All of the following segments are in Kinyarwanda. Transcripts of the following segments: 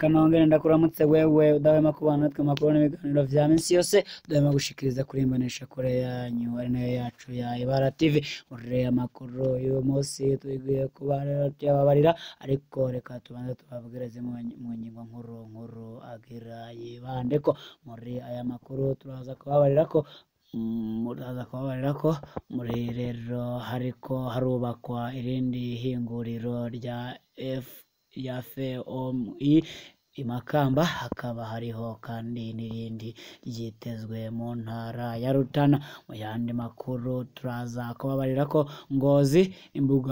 kanongere ndakuramutse wewe udahwema kubana natwe amakuru n'ibiganiro bya minsi yose udahwema gushikiriza kurimbanisha kure yanyu ari nayo yacu ya ibara tv urureye amakuru y'uyu munsi tugiye tuyababarira ariko reka tubanze tubabwire zimwe mu ngingo nkuru nkuru agira yibande ko muri aya makuru turaza kubabarira ko mm, muraza kubabarira ko muri rero hariko harubakwa irindi hinguriro rya f Ya hace om y i Makamba hakaba hariho kandi n'irindi ryitezwe mu ntara ya Rutana mu yandi makuru turaza kubabarira ko Ngozi imbuga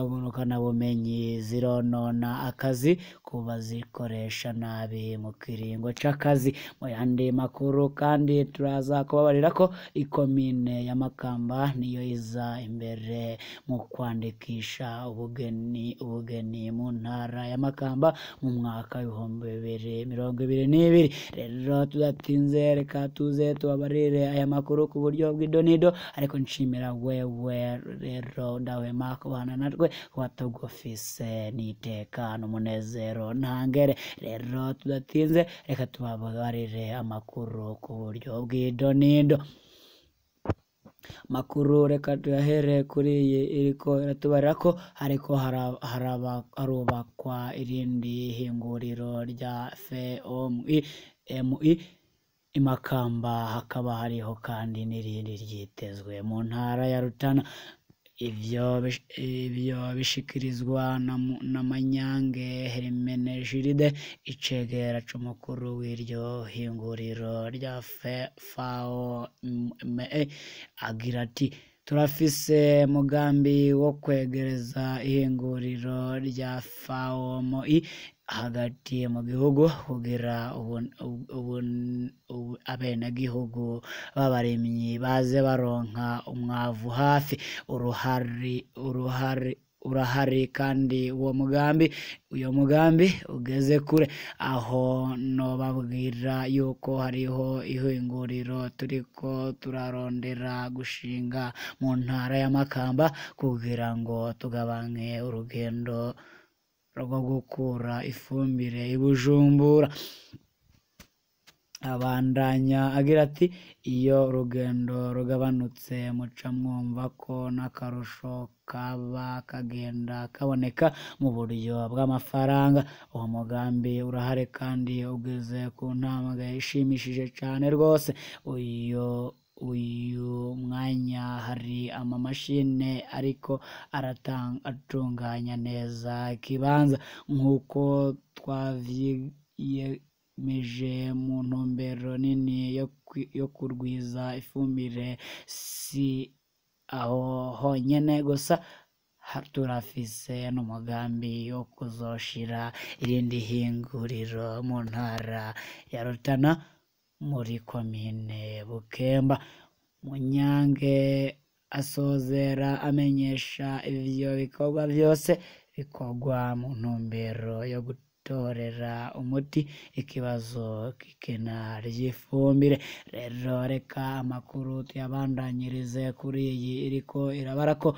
bumenyi zironona akazi ku bazikoresha nabi mu kiringo c'akazi mu yandi makuru kandi turaza kubabarira ko ikomine ya Makamba niyo iza imbere mu kwandikisha ubugeni ubugeni mu ntara ya Makamba mu mwaka w'ibihumbi bibiri mirongo ibiri n'ibiri rero tudatinze reka tuze tubabarire aya makuru ku buryo bw'idonido ariko nshimira wewe rero ndahwema kubana natwe kuba tugufise nitekano umunezero ntangere rero tudatinze reka tubabarire amakuru ku buryo bw'idonido makuru reka tuyahere kuri iyi iriko iratubarira ko hariko harubakwa irindi hinguriro rya FEOMI i imakamba hakaba hariho kandi n'irindi ryitezwe mu ntara ya Rutana ibyo bishikirizwa na Manyange Hermenegilde icegera c'umukuru w'iryo hinguriro rya FAO, eh, agira ati: turafise mugambi wo kwegereza ihinguriro rya FAO MOI hagati mu gihugu kugira abenegihugu b'abarimyi baze baronka umwavu hafi uruhari urahari kandi uwo mugambi uyu mugambi ugeze kure aho nobabwira yuko hariho ihinguriro turiko turarondera gushinga mu ntara ya kugira ngo tugabanye urugendo rwo gukura ifumbire i abandanya agira ati “Iyo urugendo rugabanutse muca mwumva ko n'akarusho kaba kagenda kaboneka mu buryo bw'amafaranga” uwo mugambi urahari kandi ugeze ku ntambwe ishimishije cyane rwose. Uyu uyu mwanya hari amamashini ariko aratunganya neza ikibanza nk'uko twabyigiye. mu ntumbero nini yo kurwiza ifumbire si aho honyine gusa turafise n'umugambi wo kuzoshira irindi hinguriro mu ntara ya Rutana muri komine Bukemba Munyange asozera amenyesha ivyo bikorwa byose bikorwa mu ntumbero yo gute itorera umuti ikibazo k'ikena ry'ifumbire rero reka amakuru tuyabandanyirize kuri iyi iriko irabara ko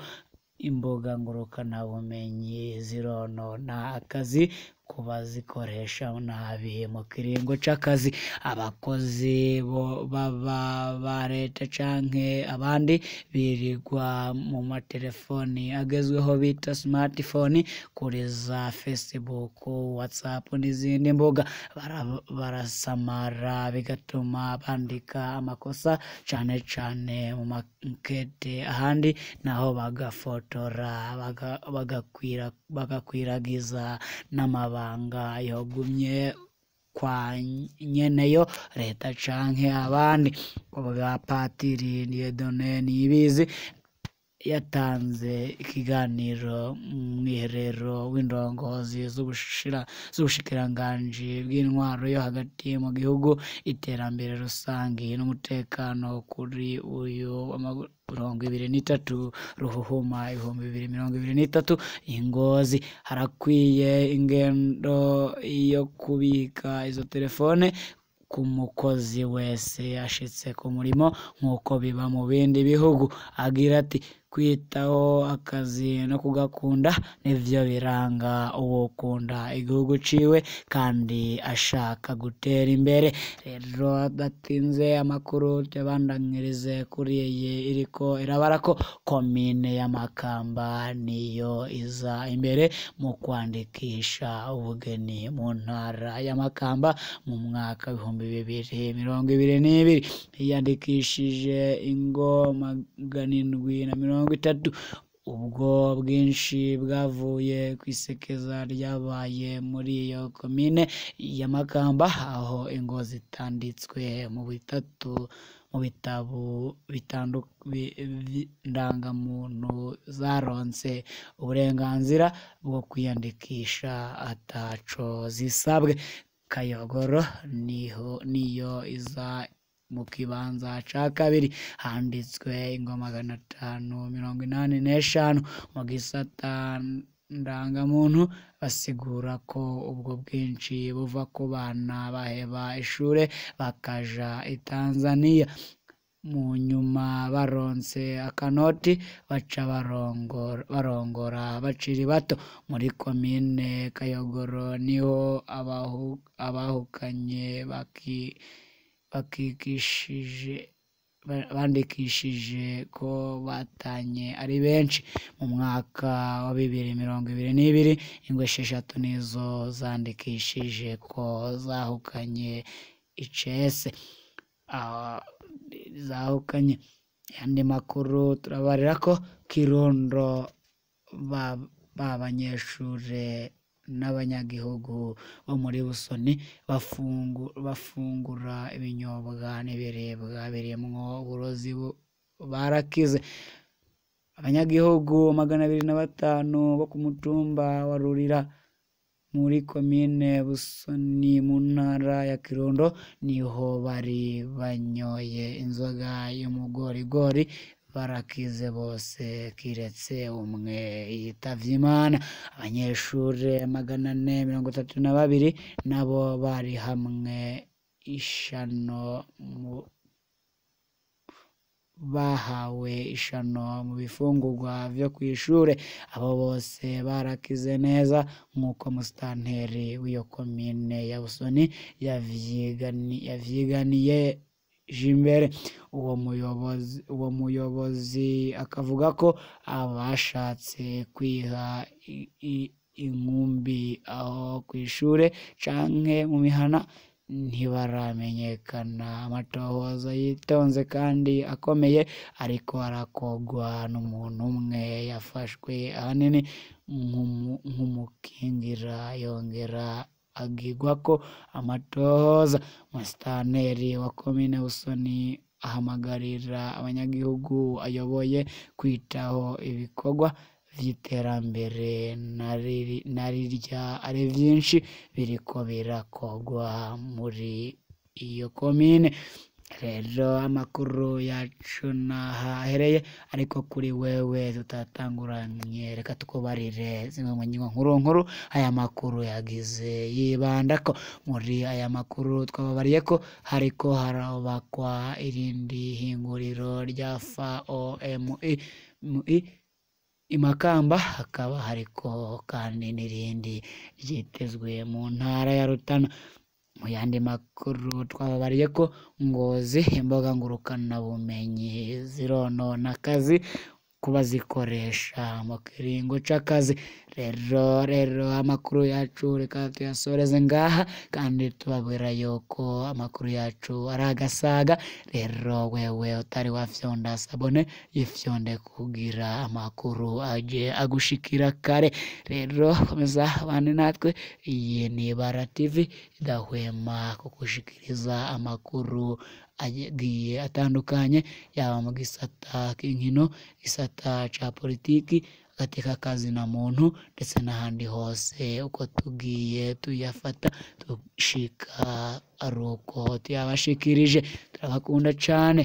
imbuga ngurukanabumenyi zironona akazi kubazikoresha bazikoresha nabi mu kiringo c'akazi abakozi bo ba leta canke abandi birirwa mu matelefoni agezweho bita simatifoni kuri za fesibuku, watsapu n'izindi mbuga barasamara bigatuma bandika amakosa cane cane mu makete ahandi naho bagafotora bagakwiragiza n'amabara amabanga yagumye kwa nyeneyo leta canke abandi ubwa patiri Dieudonne Niyibizi yatanze ikiganiro mu mwiherero w'indongozi z'ubushikiranganji bw'intwaro yo hagati mu gihugu iterambere rusange n'umutekano kuri uyu mirongo ibiri n'itatu ruhuhuma ibihumbi bibiri mirongo ibiri n'itatu ingozi harakwiye ingendo yo kubika izo telefone ku mukozi wese yashyitse ku murimo nk'uko biba mu bindi bihugu agira ati kwitaho akazi no kugakunda nibyo biranga uwo ukunda igihugu ciwe kandi ashaka gutera imbere rero adatinze amakuru tuyabandanirize kuri iyi iriko irabara ko komine y'amakamba niyo iza imbere mu kwandikisha ubugeni mu ntara y'amakamba mu mwaka ibihumbi bibiri mirongo ibiri n'ibiri yiyandikishije ingo magana indwi na mirongo mirongo itatu ubwo bwinshi bwavuye ku isekeza ryabaye muri iyo komine ya makamba aho ingo zitanditswe mu bitatu mu bitabo ndangamuntu zaronse uburenganzira bwo kwiyandikisha ataco zisabwe kayogoro niyo iza mu kibanza cya kabiri handitswe ingo magana atanu mirongo inani n'eshanu mu gisata ndangamuntu basigura ko ubwo bwinshi buva ku bana baheba ishuri bakaja i Tanzania mu nyuma baronse akanoti baca barongora bakiri bato muri komine kayogoro niho abahukanye baki bandikishije ko batanye ari benshi mu mwaka wa bibiri mirongo ibiri n'ibiri ingwe esheshatu nizo zandikishije ko zahukanye icese zahukanye andi makuru turabarira ko kirundo b'abanyeshuri n'abanyagihugu bo muri busoni bafungura ibinyobwa n'ibiribwa birimwo uburozi barakize abanyagihugu magana abiri na batanu bo ku mutumba wa rurira muri komine busoni mu ntara ya kirundo niho bari banyoye inzoga y'umugorigori barakize bose kiretse umwe yitavye imana abanyeshuri magana ane mirongo itatu na babiri nabo bari hamwe ishano bahawe ishano mu bifungurwa vyo ishuri abo bose barakize neza nk'uko musitanteri w'iyo komine ya busoni yavyiganiye imbere uwo muyobozi uwo muyobozi akavuga ko abashatse kwiha inkumbi aho ku ishuri cyangwa mu mihana ntibaramenyekana amatohoza yitonze kandi akomeye ariko arakogwa n'umuntu umwe yafashwe ahanini nk'umukingira yongera agigwa ko amatoza musitanteri wa komine busoni ahamagarira abanyagihugu ayoboye kwitaho ibikorwa by'iterambere na rirya ari byinshi biriko birakogwa muri iyo komine rero amakuru yacu ntaho ahereye ariko kuri wewe tutatanguranye reka tukubarire zimwe mu ngingo nkuru nkuru aya makuru yagize yibanda ko muri aya makuru twababariye ko hariko harabakwa irindi hinguriro rya FOMI i Makamba hakaba hariko kandi n'irindi ryitezwe mu ntara ya Rutana Mu yandi makuru twababariye ko Ngozi imbuga ngurukanabumenyi zironona akazi ko bazikoresha mu kiringo c'akazi. Rero rero amakuru yacu reka tuyasoreze ngaha kandi tubabwira yuko amakuru yacu ari agasaga, rero wewe utari wafyonda sabone yifyonde kugira amakuru ajye agushikira kare. Rero komeza ubane natwe, iyi ni Ibara TV idahwema kugushikiriza amakuru agiye atandukanye yaba mu gisata k'inkino gisata cya politiki agateka na muntu ndetse n'ahandi hose uko tugiye tuyafata dushika ari uko tuyabashikirije turabakunda cyane